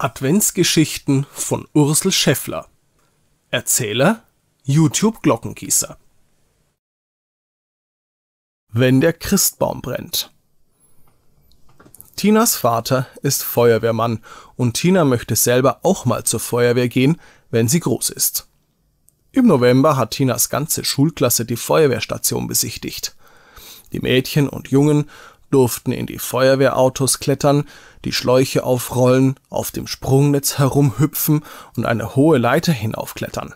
Adventsgeschichten von Ursel Scheffler. Erzähler YouTube Glockengießer. Wenn der Christbaum brennt. Tinas Vater ist Feuerwehrmann und Tina möchte selber auch mal zur Feuerwehr gehen, wenn sie groß ist. Im November hat Tinas ganze Schulklasse die Feuerwehrstation besichtigt. Die Mädchen und Jungen durften in die Feuerwehrautos klettern, die Schläuche aufrollen, auf dem Sprungnetz herumhüpfen und eine hohe Leiter hinaufklettern.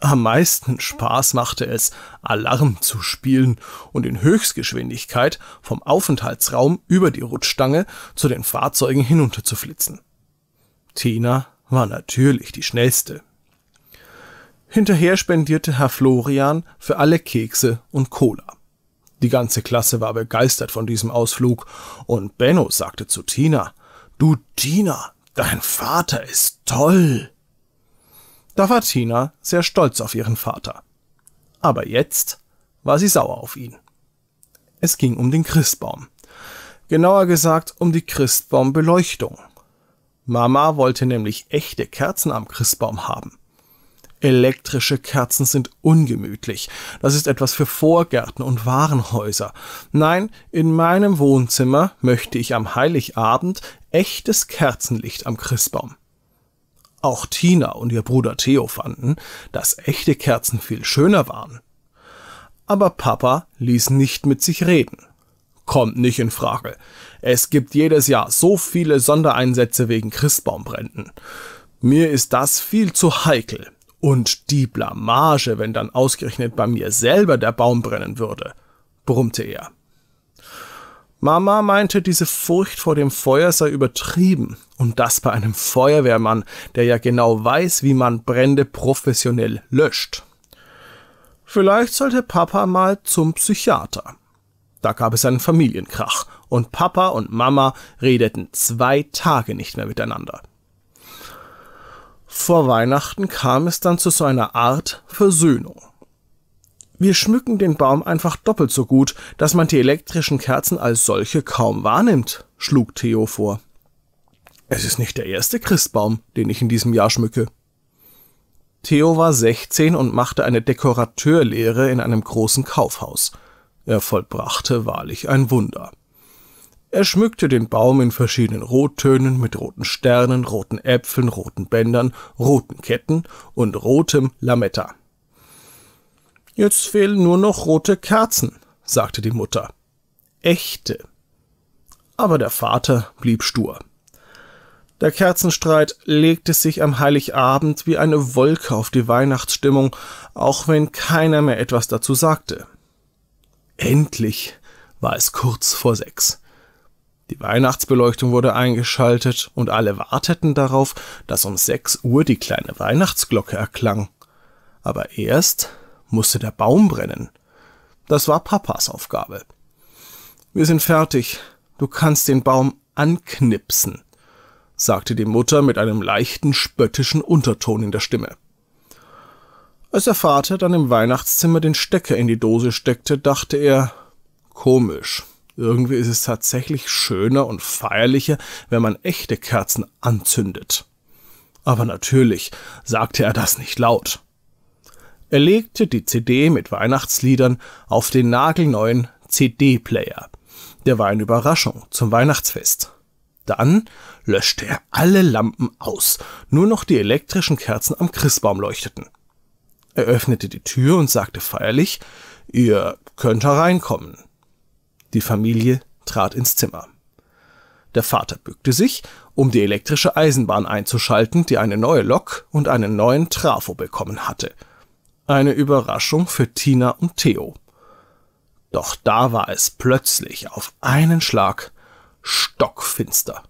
Am meisten Spaß machte es, Alarm zu spielen und in Höchstgeschwindigkeit vom Aufenthaltsraum über die Rutschstange zu den Fahrzeugen hinunterzuflitzen. Tina war natürlich die schnellste. Hinterher spendierte Herr Florian für alle Kekse und Cola. Die ganze Klasse war begeistert von diesem Ausflug, und Benno sagte zu Tina Du Tina, dein Vater ist toll. Da war Tina sehr stolz auf ihren Vater. Aber jetzt war sie sauer auf ihn. Es ging um den Christbaum. Genauer gesagt um die Christbaumbeleuchtung. Mama wollte nämlich echte Kerzen am Christbaum haben. Elektrische Kerzen sind ungemütlich. Das ist etwas für Vorgärten und Warenhäuser. Nein, in meinem Wohnzimmer möchte ich am Heiligabend echtes Kerzenlicht am Christbaum. Auch Tina und ihr Bruder Theo fanden, dass echte Kerzen viel schöner waren. Aber Papa ließ nicht mit sich reden. Kommt nicht in Frage. Es gibt jedes Jahr so viele Sondereinsätze wegen Christbaumbränden. Mir ist das viel zu heikel. Und die Blamage, wenn dann ausgerechnet bei mir selber der Baum brennen würde, brummte er. Mama meinte, diese Furcht vor dem Feuer sei übertrieben, und das bei einem Feuerwehrmann, der ja genau weiß, wie man Brände professionell löscht. Vielleicht sollte Papa mal zum Psychiater. Da gab es einen Familienkrach, und Papa und Mama redeten zwei Tage nicht mehr miteinander. Vor Weihnachten kam es dann zu so einer Art Versöhnung. Wir schmücken den Baum einfach doppelt so gut, dass man die elektrischen Kerzen als solche kaum wahrnimmt, schlug Theo vor. Es ist nicht der erste Christbaum, den ich in diesem Jahr schmücke. Theo war 16 und machte eine Dekorateurlehre in einem großen Kaufhaus. Er vollbrachte wahrlich ein Wunder. Er schmückte den Baum in verschiedenen Rottönen mit roten Sternen, roten Äpfeln, roten Bändern, roten Ketten und rotem Lametta. Jetzt fehlen nur noch rote Kerzen, sagte die Mutter. Echte. Aber der Vater blieb stur. Der Kerzenstreit legte sich am Heiligabend wie eine Wolke auf die Weihnachtsstimmung, auch wenn keiner mehr etwas dazu sagte. Endlich war es kurz vor sechs. Die Weihnachtsbeleuchtung wurde eingeschaltet und alle warteten darauf, dass um 6 Uhr die kleine Weihnachtsglocke erklang. Aber erst musste der Baum brennen. Das war Papas Aufgabe. Wir sind fertig. Du kannst den Baum anknipsen, sagte die Mutter mit einem leichten spöttischen Unterton in der Stimme. Als der Vater dann im Weihnachtszimmer den Stecker in die Dose steckte, dachte er, komisch, irgendwie ist es tatsächlich schöner und feierlicher, wenn man echte Kerzen anzündet. Aber natürlich sagte er das nicht laut. Er legte die CD mit Weihnachtsliedern auf den nagelneuen CD-Player. Der war eine Überraschung zum Weihnachtsfest. Dann löschte er alle Lampen aus, nur noch die elektrischen Kerzen am Christbaum leuchteten. Er öffnete die Tür und sagte feierlich, ihr könnt hereinkommen. Die Familie trat ins Zimmer. Der Vater bückte sich, um die elektrische Eisenbahn einzuschalten, die eine neue Lok und einen neuen Trafo bekommen hatte. Eine Überraschung für Tina und Theo. Doch da war es plötzlich auf einen Schlag stockfinster.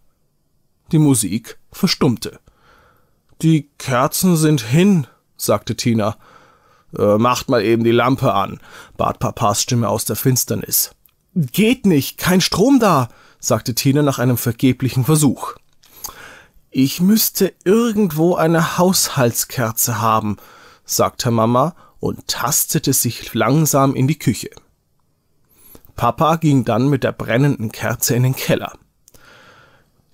Die Musik verstummte. Die Kerzen sind hin, sagte Tina. Äh, macht mal eben die Lampe an, bat Papas Stimme aus der Finsternis. Geht nicht, kein Strom da, sagte Tina nach einem vergeblichen Versuch. Ich müsste irgendwo eine Haushaltskerze haben, sagte Mama und tastete sich langsam in die Küche. Papa ging dann mit der brennenden Kerze in den Keller.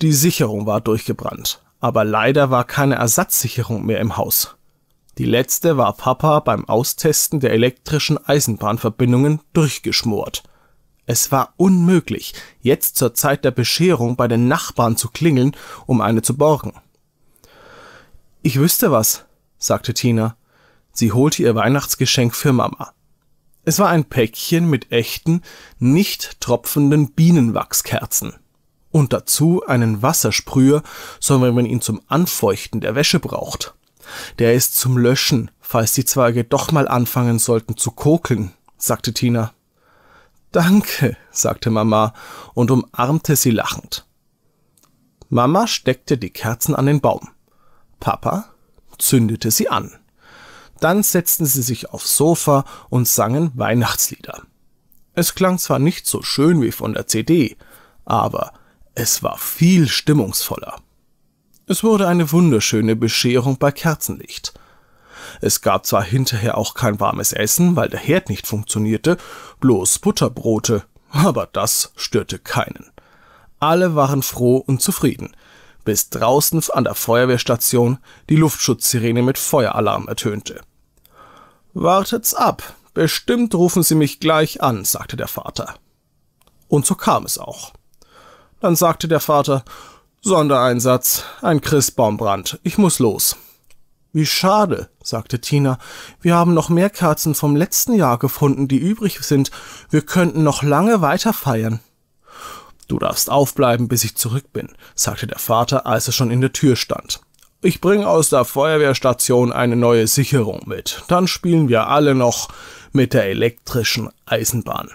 Die Sicherung war durchgebrannt, aber leider war keine Ersatzsicherung mehr im Haus. Die letzte war Papa beim Austesten der elektrischen Eisenbahnverbindungen durchgeschmort. Es war unmöglich, jetzt zur Zeit der Bescherung bei den Nachbarn zu klingeln, um eine zu borgen. Ich wüsste was, sagte Tina. Sie holte ihr Weihnachtsgeschenk für Mama. Es war ein Päckchen mit echten, nicht tropfenden Bienenwachskerzen. Und dazu einen Wassersprüher, sondern wenn man ihn zum Anfeuchten der Wäsche braucht. Der ist zum Löschen, falls die Zweige doch mal anfangen sollten zu kokeln, sagte Tina. Danke, sagte Mama und umarmte sie lachend. Mama steckte die Kerzen an den Baum. Papa zündete sie an. Dann setzten sie sich aufs Sofa und sangen Weihnachtslieder. Es klang zwar nicht so schön wie von der CD, aber es war viel stimmungsvoller. Es wurde eine wunderschöne Bescherung bei Kerzenlicht. Es gab zwar hinterher auch kein warmes Essen, weil der Herd nicht funktionierte, bloß Butterbrote, aber das störte keinen. Alle waren froh und zufrieden, bis draußen an der Feuerwehrstation die Luftschutzsirene mit Feueralarm ertönte. Wartet's ab, bestimmt rufen Sie mich gleich an, sagte der Vater. Und so kam es auch. Dann sagte der Vater, Sondereinsatz, ein Christbaumbrand, ich muss los. Wie schade, sagte Tina. Wir haben noch mehr Kerzen vom letzten Jahr gefunden, die übrig sind. Wir könnten noch lange weiter feiern. Du darfst aufbleiben, bis ich zurück bin, sagte der Vater, als er schon in der Tür stand. Ich bringe aus der Feuerwehrstation eine neue Sicherung mit. Dann spielen wir alle noch mit der elektrischen Eisenbahn.